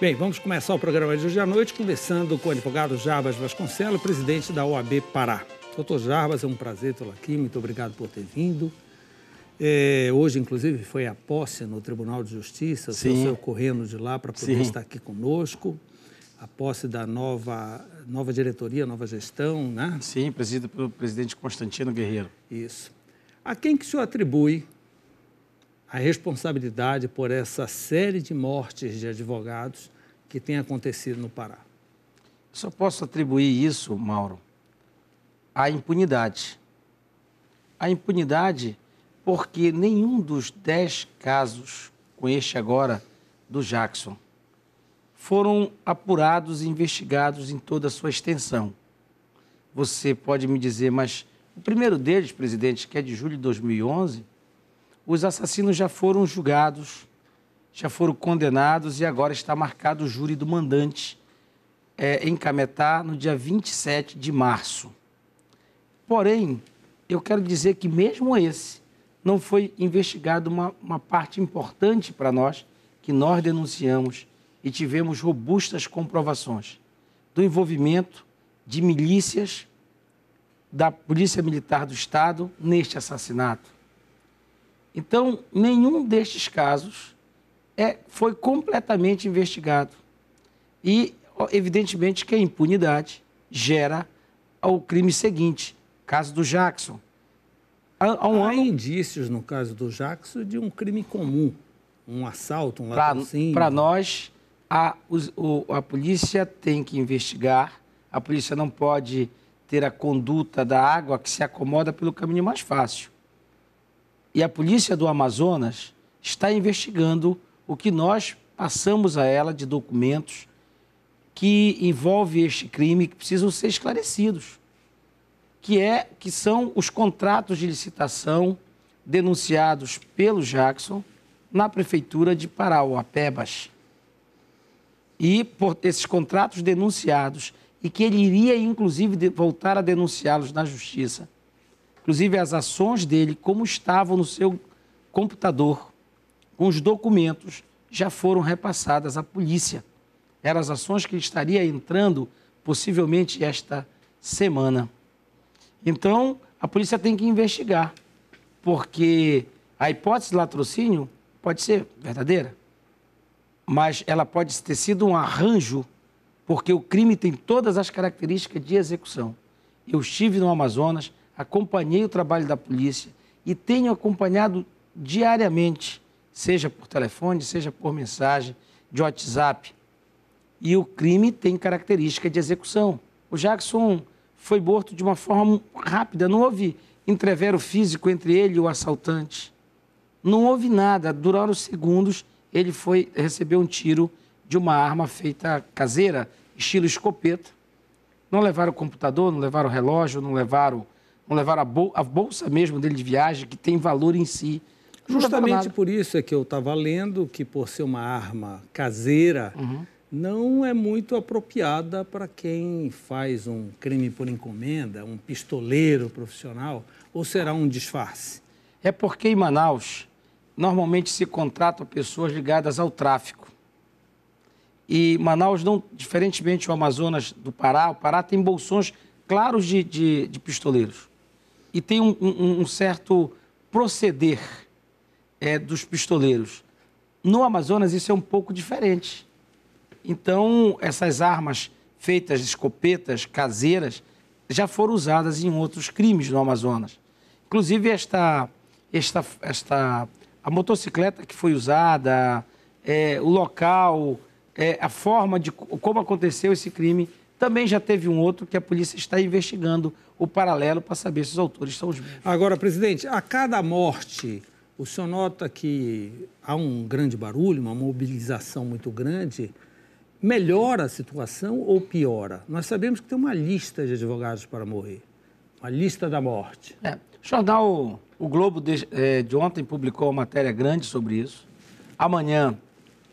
Bem, vamos começar o programa de hoje à noite conversando com o advogado Jarbas Vasconcelos, presidente da OAB Pará. Doutor Jarbas, é um prazer tê-lo aqui, muito obrigado por ter vindo. É, hoje, inclusive, foi a posse no Tribunal de Justiça, o senhor correndo de lá para poder Sim. estar aqui conosco. A posse da nova, nova diretoria, nova gestão, né? Sim, presidida pelo presidente Constantino Guerreiro. Isso. A quem que o senhor atribui a responsabilidade por essa série de mortes de advogados que tem acontecido no Pará. Só posso atribuir isso, Mauro, à impunidade. A impunidade porque nenhum dos dez casos, com este agora, do Jackson, foram apurados e investigados em toda a sua extensão. Você pode me dizer, mas o primeiro deles, presidente, que é de julho de 2011, os assassinos já foram julgados, já foram condenados e agora está marcado o júri do mandante é, em Cametá no dia 27 de março. Porém, eu quero dizer que mesmo esse não foi investigado uma, uma parte importante para nós, que nós denunciamos e tivemos robustas comprovações do envolvimento de milícias da Polícia Militar do Estado neste assassinato. Então, nenhum destes casos é, foi completamente investigado. E, evidentemente, que a impunidade gera o crime seguinte, caso do Jackson. Há, há um Há ano... indícios, no caso do Jackson, de um crime comum, um assalto, um latrocínio. Para nós, a, os, o, a polícia tem que investigar, a polícia não pode ter a conduta da água que se acomoda pelo caminho mais fácil. E a polícia do Amazonas está investigando o que nós passamos a ela de documentos que envolve este crime que precisam ser esclarecidos, que é que são os contratos de licitação denunciados pelo Jackson na prefeitura de Parauapebas. E por esses contratos denunciados e que ele iria inclusive voltar a denunciá-los na justiça inclusive as ações dele, como estavam no seu computador, com os documentos, já foram repassadas à polícia. Eram as ações que ele estaria entrando possivelmente esta semana. Então, a polícia tem que investigar, porque a hipótese de latrocínio pode ser verdadeira, mas ela pode ter sido um arranjo, porque o crime tem todas as características de execução. Eu estive no Amazonas, acompanhei o trabalho da polícia e tenho acompanhado diariamente, seja por telefone, seja por mensagem de WhatsApp. E o crime tem característica de execução. O Jackson foi morto de uma forma rápida, não houve entrevero físico entre ele e o assaltante. Não houve nada, duraram segundos, ele foi recebeu um tiro de uma arma feita caseira, estilo escopeta. Não levaram o computador, não levaram o relógio, não levaram vão levar a, bol a bolsa mesmo dele de viagem, que tem valor em si. Justamente por isso é que eu estava lendo que, por ser uma arma caseira, uhum. não é muito apropriada para quem faz um crime por encomenda, um pistoleiro profissional, ou será um disfarce? É porque em Manaus, normalmente se contratam pessoas ligadas ao tráfico. E Manaus, não, diferentemente do Amazonas do Pará, o Pará tem bolsões claros de, de, de pistoleiros e tem um, um, um certo proceder é, dos pistoleiros. No Amazonas, isso é um pouco diferente. Então, essas armas feitas de escopetas caseiras já foram usadas em outros crimes no Amazonas. Inclusive, esta, esta, esta, a motocicleta que foi usada, é, o local, é, a forma de como aconteceu esse crime também já teve um outro que a polícia está investigando o paralelo para saber se os autores são os mesmos. Agora, presidente, a cada morte, o senhor nota que há um grande barulho, uma mobilização muito grande. Melhora a situação ou piora? Nós sabemos que tem uma lista de advogados para morrer uma lista da morte. É, o jornal O Globo de, é, de ontem publicou uma matéria grande sobre isso. Amanhã,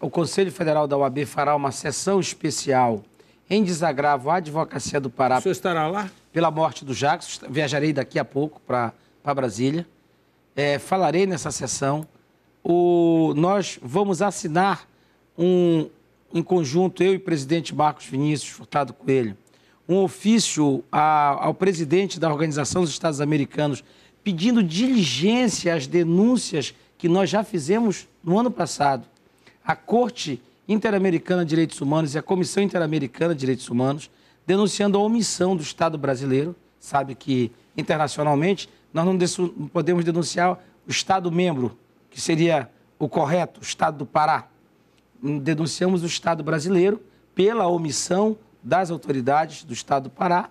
o Conselho Federal da OAB fará uma sessão especial em desagravo à advocacia do Pará. O senhor estará lá? Pela morte do Jackson. Viajarei daqui a pouco para Brasília. É, falarei nessa sessão. O, nós vamos assinar um, em conjunto, eu e o presidente Marcos Vinícius Furtado Coelho, um ofício a, ao presidente da Organização dos Estados Americanos pedindo diligência às denúncias que nós já fizemos no ano passado. A Corte Interamericana de Direitos Humanos e a Comissão Interamericana de Direitos Humanos, denunciando a omissão do Estado brasileiro. Sabe que internacionalmente nós não podemos denunciar o Estado membro, que seria o correto, o Estado do Pará. Denunciamos o Estado brasileiro pela omissão das autoridades do Estado do Pará,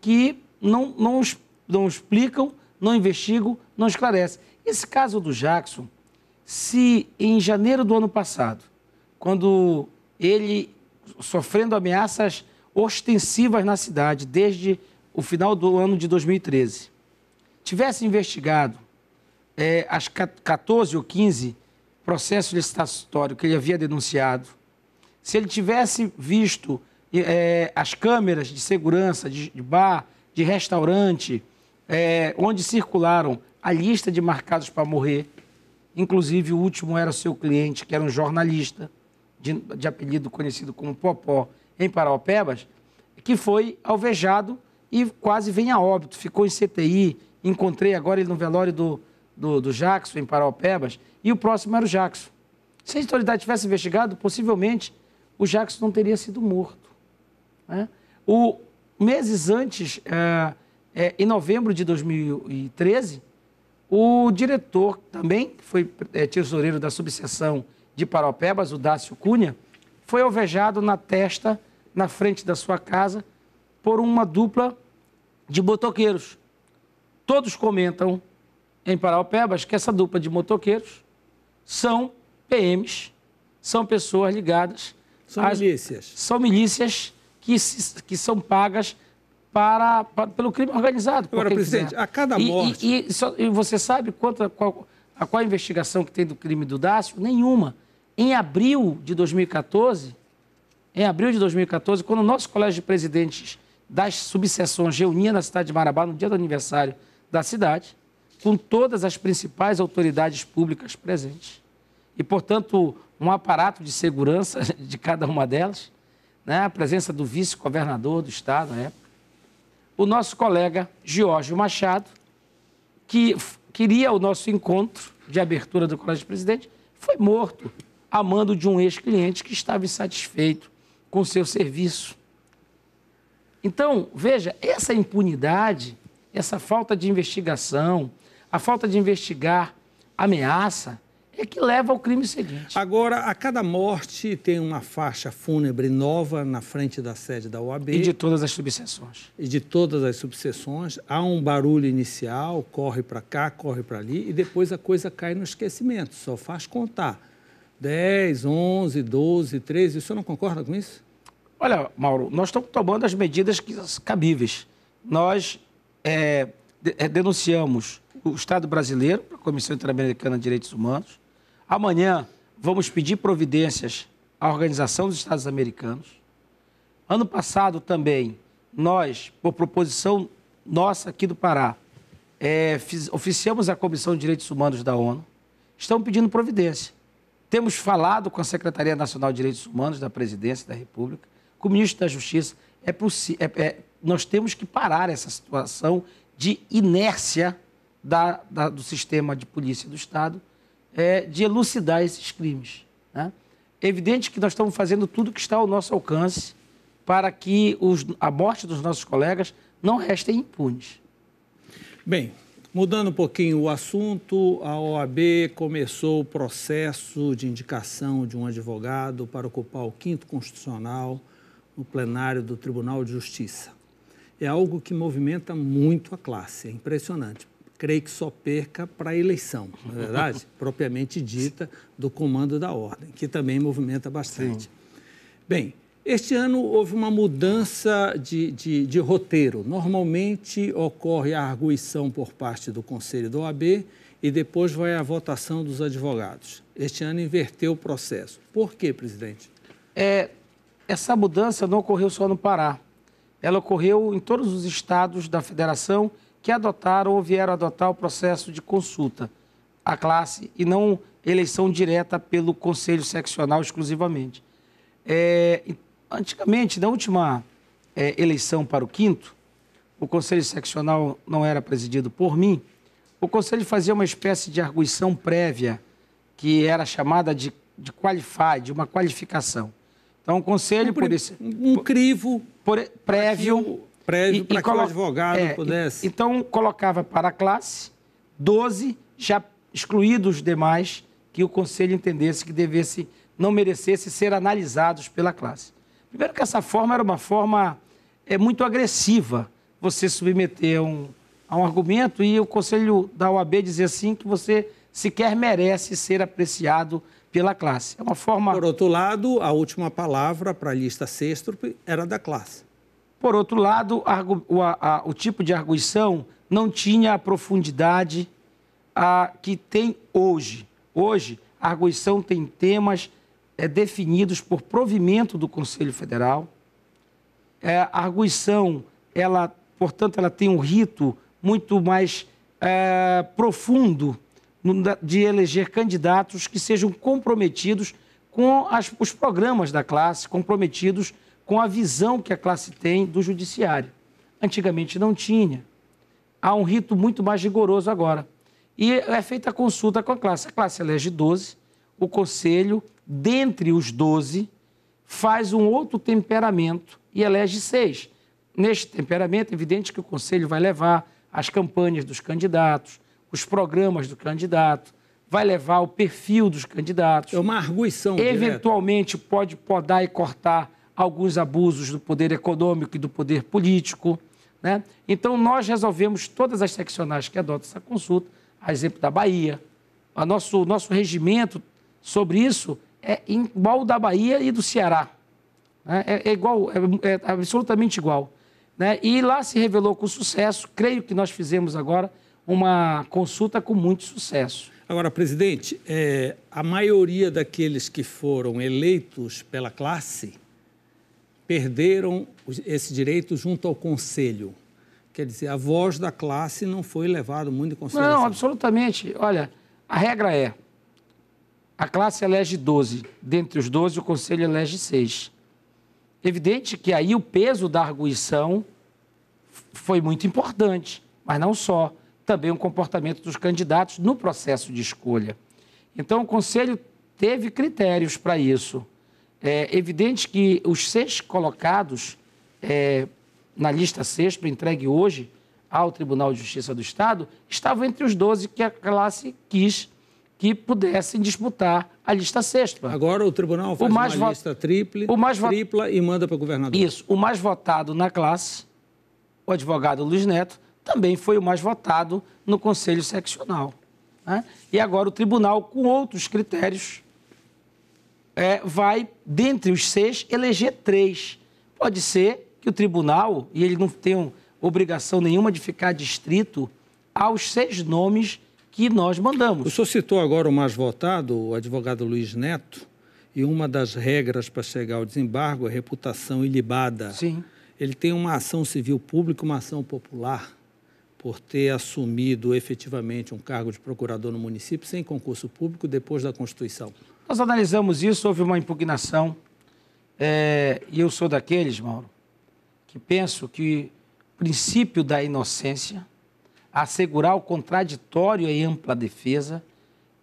que não, não, não explicam, não investigam, não esclarecem. Esse caso do Jackson, se em janeiro do ano passado quando ele sofrendo ameaças ostensivas na cidade desde o final do ano de 2013, tivesse investigado é, as 14 ou 15 processos licitatórios que ele havia denunciado, se ele tivesse visto é, as câmeras de segurança de, de bar, de restaurante, é, onde circularam a lista de marcados para morrer, inclusive o último era seu cliente, que era um jornalista de, de apelido conhecido como Popó, em Paraopebas, que foi alvejado e quase vem a óbito, ficou em CTI, encontrei agora ele no velório do, do, do Jackson, em Paraopebas, e o próximo era o Jackson. Se a autoridade tivesse investigado, possivelmente o Jackson não teria sido morto. Né? O, meses antes, é, é, em novembro de 2013, o diretor também, que foi é, tesoureiro da subseção de Paropebas, o Dácio Cunha, foi alvejado na testa, na frente da sua casa, por uma dupla de motoqueiros. Todos comentam em Paraupebas que essa dupla de motoqueiros são PMs, são pessoas ligadas. São às, milícias. São milícias que, se, que são pagas para, para, pelo crime organizado. Agora, presidente, quiser. a cada morte. E, e, e, só, e, você sabe quanto, qual, a qual investigação que tem do crime do Dácio? Nenhuma em abril de 2014, em abril de 2014, quando o nosso colégio de presidentes das subseções reunia na cidade de Marabá, no dia do aniversário da cidade, com todas as principais autoridades públicas presentes, e, portanto, um aparato de segurança de cada uma delas, né? a presença do vice-governador do Estado na época, o nosso colega Giorgio Machado, que queria o nosso encontro de abertura do Colégio de Presidente, foi morto a mando de um ex-cliente que estava insatisfeito com seu serviço. Então, veja, essa impunidade, essa falta de investigação, a falta de investigar ameaça, é que leva ao crime seguinte. Agora, a cada morte tem uma faixa fúnebre nova na frente da sede da OAB. E de todas as subseções. E de todas as subseções. Há um barulho inicial, corre para cá, corre para ali, e depois a coisa cai no esquecimento, só faz contar. 10, 11, 12, 13. O senhor não concorda com isso? Olha, Mauro, nós estamos tomando as medidas cabíveis. Nós é, é, denunciamos o Estado brasileiro para a Comissão Interamericana de Direitos Humanos. Amanhã vamos pedir providências à Organização dos Estados Americanos. Ano passado também, nós, por proposição nossa aqui do Pará, é, fiz, oficiamos a Comissão de Direitos Humanos da ONU. Estamos pedindo providência. Temos falado com a Secretaria Nacional de Direitos Humanos da Presidência da República, com o ministro da Justiça. É possível. É, é, nós temos que parar essa situação de inércia da, da, do sistema de polícia do Estado é, de elucidar esses crimes. Né? É evidente que nós estamos fazendo tudo o que está ao nosso alcance para que os, a morte dos nossos colegas não restem impunes. Bem, Mudando um pouquinho o assunto, a OAB começou o processo de indicação de um advogado para ocupar o quinto constitucional no plenário do Tribunal de Justiça. É algo que movimenta muito a classe, é impressionante. Creio que só perca para a eleição, na é verdade, propriamente dita, do comando da ordem, que também movimenta bastante. Sim. Bem, este ano houve uma mudança de, de, de roteiro. Normalmente ocorre a arguição por parte do Conselho da OAB e depois vai a votação dos advogados. Este ano inverteu o processo. Por quê, presidente? É, essa mudança não ocorreu só no Pará. Ela ocorreu em todos os estados da federação que adotaram ou vieram adotar o processo de consulta à classe e não eleição direta pelo Conselho Seccional exclusivamente. É, Antigamente, na última é, eleição para o quinto, o Conselho Seccional não era presidido por mim. O Conselho fazia uma espécie de arguição prévia, que era chamada de, de qualify, de uma qualificação. Então, o Conselho, um, por esse... Um crivo... Por, prévio... Prévio para que o advogado é, pudesse... E, então, colocava para a classe 12, já excluídos os demais, que o Conselho entendesse que devesse, não merecesse ser analisados pela classe. Primeiro que essa forma era uma forma é, muito agressiva, você submeter um, a um argumento e o conselho da OAB dizer assim que você sequer merece ser apreciado pela classe. É uma forma... Por outro lado, a última palavra para a lista Sextrup era da classe. Por outro lado, o, a, a, o tipo de arguição não tinha a profundidade a, que tem hoje. Hoje, a arguição tem temas é, definidos por provimento do Conselho Federal. É, a arguição, ela, portanto, ela tem um rito muito mais é, profundo de eleger candidatos que sejam comprometidos com as, os programas da classe, comprometidos com a visão que a classe tem do judiciário. Antigamente não tinha. Há um rito muito mais rigoroso agora. E é feita a consulta com a classe. A classe elege 12, o Conselho, dentre os 12, faz um outro temperamento e elege seis. Neste temperamento, é evidente que o Conselho vai levar as campanhas dos candidatos, os programas do candidato, vai levar o perfil dos candidatos. É uma arguição. Eventualmente pode podar e cortar alguns abusos do poder econômico e do poder político. Né? Então, nós resolvemos todas as seccionais que adotam essa consulta, a exemplo da Bahia. O nosso, nosso regimento sobre isso é igual o da Bahia e do Ceará. Né? É, é igual, é, é absolutamente igual. Né? E lá se revelou com sucesso. Creio que nós fizemos agora uma consulta com muito sucesso. Agora, presidente, é, a maioria daqueles que foram eleitos pela classe perderam esse direito junto ao conselho. Quer dizer, a voz da classe não foi levada muito em consideração. Não, absolutamente. Olha, a regra é a classe elege 12. Dentre os 12, o conselho elege 6. Evidente que aí o peso da arguição foi muito importante, mas não só. Também o comportamento dos candidatos no processo de escolha. Então, o conselho teve critérios para isso. É evidente que os seis colocados é, na lista sexta, entregue hoje ao Tribunal de Justiça do Estado, estavam entre os 12 que a classe quis que pudessem disputar a lista sexta. Agora o tribunal faz o mais uma lista triple, o mais tripla e manda para o governador. Isso. O mais votado na classe, o advogado Luiz Neto, também foi o mais votado no Conselho Seccional. Né? E agora o tribunal, com outros critérios, é, vai, dentre os seis, eleger três. Pode ser que o tribunal, e ele não tem obrigação nenhuma de ficar distrito aos seis nomes que nós mandamos. O senhor citou agora o mais votado, o advogado Luiz Neto, e uma das regras para chegar ao desembargo é reputação ilibada. Sim. Ele tem uma ação civil pública, uma ação popular, por ter assumido efetivamente um cargo de procurador no município sem concurso público depois da Constituição. Nós analisamos isso, houve uma impugnação, é, e eu sou daqueles, Mauro, que penso que o princípio da inocência assegurar o contraditório e ampla defesa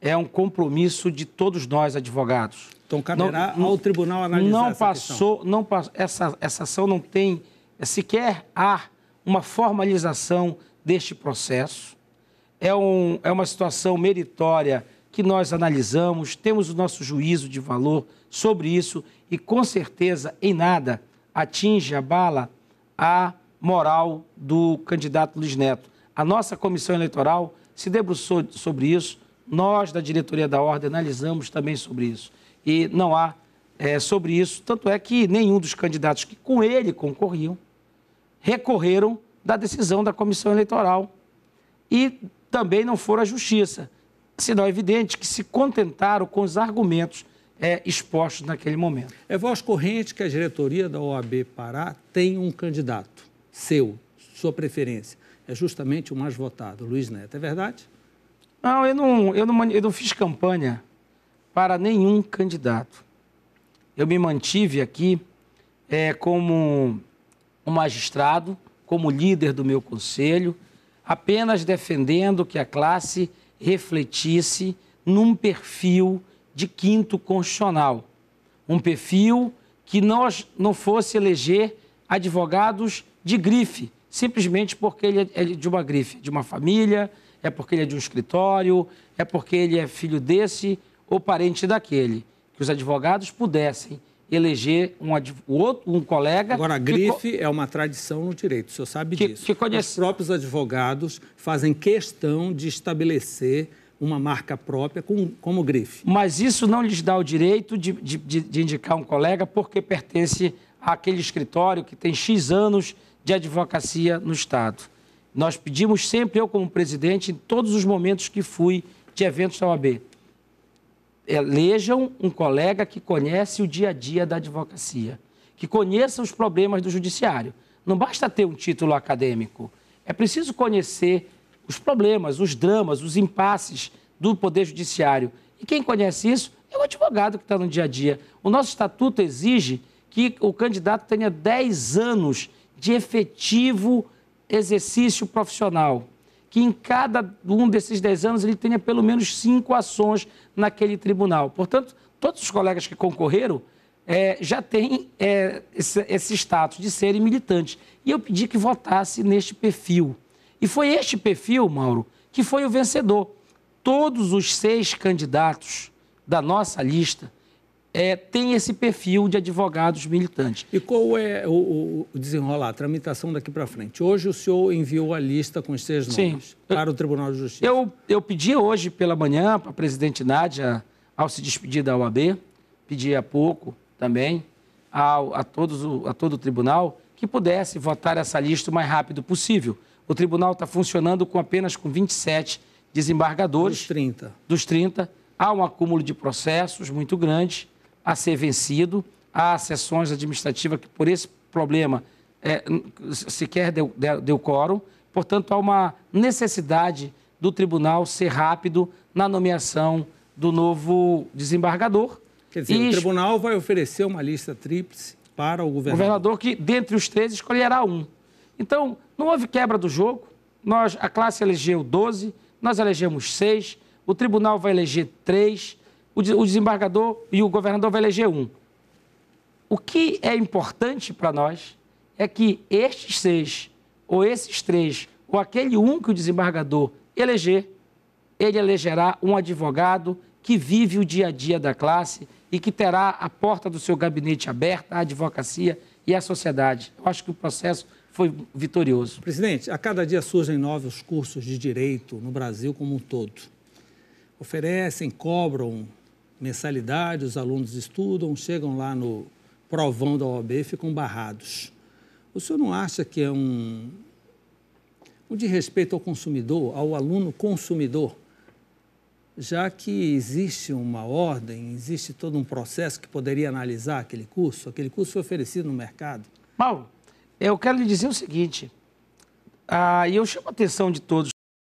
é um compromisso de todos nós advogados. Então caberá não, ao tribunal analisar não essa passou, questão. Não passou, essa, essa ação não tem sequer há uma formalização deste processo. É, um, é uma situação meritória que nós analisamos, temos o nosso juízo de valor sobre isso e com certeza em nada atinge, a bala a moral do candidato Luiz Neto. A nossa comissão eleitoral se debruçou sobre isso, nós da diretoria da ordem analisamos também sobre isso. E não há é, sobre isso, tanto é que nenhum dos candidatos que com ele concorriam recorreram da decisão da comissão eleitoral e também não foram à justiça. Sinal é evidente que se contentaram com os argumentos é, expostos naquele momento. É voz corrente que a diretoria da OAB Pará tem um candidato seu, sua preferência é justamente o mais votado, Luiz Neto. É verdade? Não, eu não, eu não, eu não fiz campanha para nenhum candidato. Eu me mantive aqui é, como um magistrado, como líder do meu conselho, apenas defendendo que a classe refletisse num perfil de quinto constitucional. Um perfil que nós não fosse eleger advogados de grife, simplesmente porque é, ele é de uma grife, de uma família, é porque ele é de um escritório, é porque ele é filho desse ou parente daquele. Que os advogados pudessem eleger um, outro, um colega. Agora, a grife que, é uma tradição no direito, o senhor sabe que, disso. Que conhece... Os próprios advogados fazem questão de estabelecer uma marca própria com, como grife. Mas isso não lhes dá o direito de, de, de indicar um colega porque pertence àquele escritório que tem X anos de advocacia no Estado. Nós pedimos sempre, eu como presidente, em todos os momentos que fui de eventos da OAB, elejam é, um colega que conhece o dia a dia da advocacia, que conheça os problemas do judiciário. Não basta ter um título acadêmico, é preciso conhecer os problemas, os dramas, os impasses do Poder Judiciário. E quem conhece isso é o advogado que está no dia a dia. O nosso estatuto exige que o candidato tenha 10 anos de efetivo exercício profissional. Que em cada um desses dez anos ele tenha pelo menos cinco ações naquele tribunal. Portanto, todos os colegas que concorreram é, já têm é, esse, esse status de serem militantes. E eu pedi que votasse neste perfil. E foi este perfil, Mauro, que foi o vencedor. Todos os seis candidatos da nossa lista é, tem esse perfil de advogados militantes. E qual é o, o desenrolar, a tramitação daqui para frente? Hoje o senhor enviou a lista com os seis nomes Sim. para o Tribunal de Justiça. Eu, eu pedi hoje pela manhã para a presidente Nádia, ao se despedir da OAB, pedi há pouco também ao, a, todos o, a todo o tribunal que pudesse votar essa lista o mais rápido possível. O tribunal está funcionando com apenas com 27 desembargadores. Dos 30. Dos 30. Há um acúmulo de processos muito grande a ser vencido. Há sessões administrativas que, por esse problema, é, sequer deu, deu, deu quórum. Portanto, há uma necessidade do tribunal ser rápido na nomeação do novo desembargador. Quer dizer, e... o tribunal vai oferecer uma lista tríplice para o governador. O governador que, dentre os três, escolherá um. Então, não houve quebra do jogo. Nós, a classe elegeu 12, nós elegemos seis, o tribunal vai eleger três o desembargador e o governador vai eleger um. O que é importante para nós é que estes seis, ou esses três, ou aquele um que o desembargador eleger, ele elegerá um advogado que vive o dia a dia da classe e que terá a porta do seu gabinete aberta à advocacia e à sociedade. Eu acho que o processo foi vitorioso. Presidente, a cada dia surgem novos cursos de direito no Brasil como um todo. Oferecem, cobram mensalidade, os alunos estudam, chegam lá no provão da OAB e ficam barrados. O senhor não acha que é um, um de respeito ao consumidor, ao aluno consumidor, já que existe uma ordem, existe todo um processo que poderia analisar aquele curso, aquele curso foi oferecido no mercado? Mauro, eu quero lhe dizer o seguinte, ah, e eu chamo a atenção de todos